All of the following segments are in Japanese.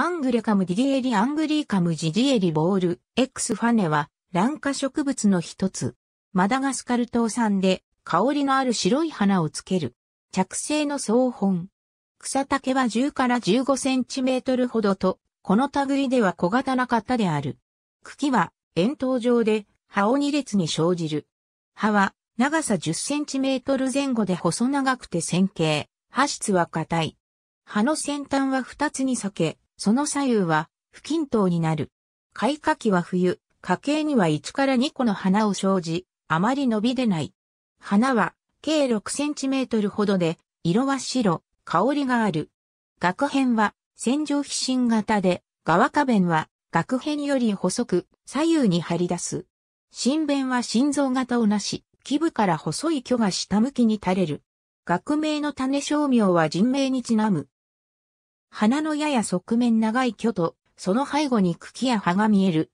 アングレカムディディエリアングリーカムジディエリボール、X ファネは、卵化植物の一つ。マダガスカル島産で、香りのある白い花をつける。着生の草本。草丈は10から15センチメートルほどと、この類では小型な方である。茎は、円筒状で、葉を2列に生じる。葉は、長さ10センチメートル前後で細長くて線形。葉質は硬い。葉の先端は2つに裂け、その左右は不均等になる。開花期は冬、花茎には1から2個の花を生じ、あまり伸び出ない。花は計6センチメートルほどで、色は白、香りがある。額編は線状皮疹型で、側花弁は額編より細く左右に張り出す。心弁は心臓型をなし、基部から細い巨が下向きに垂れる。学名の種商名は人名にちなむ。花のやや側面長い巨と、その背後に茎や葉が見える。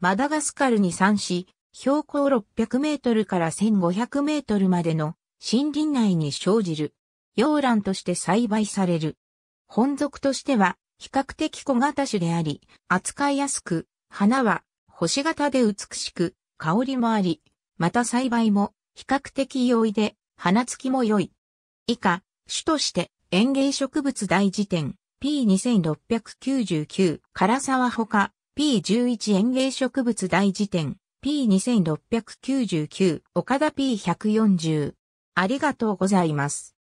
マダガスカルに産し、標高600メートルから1500メートルまでの森林内に生じる。洋蘭として栽培される。本属としては比較的小型種であり、扱いやすく、花は星型で美しく、香りもあり、また栽培も比較的容易で、花付きも良い。以下、種として園芸植物大辞典、P2699 唐沢ほか P11 園芸植物大辞典 P2699 岡田 P140 ありがとうございます。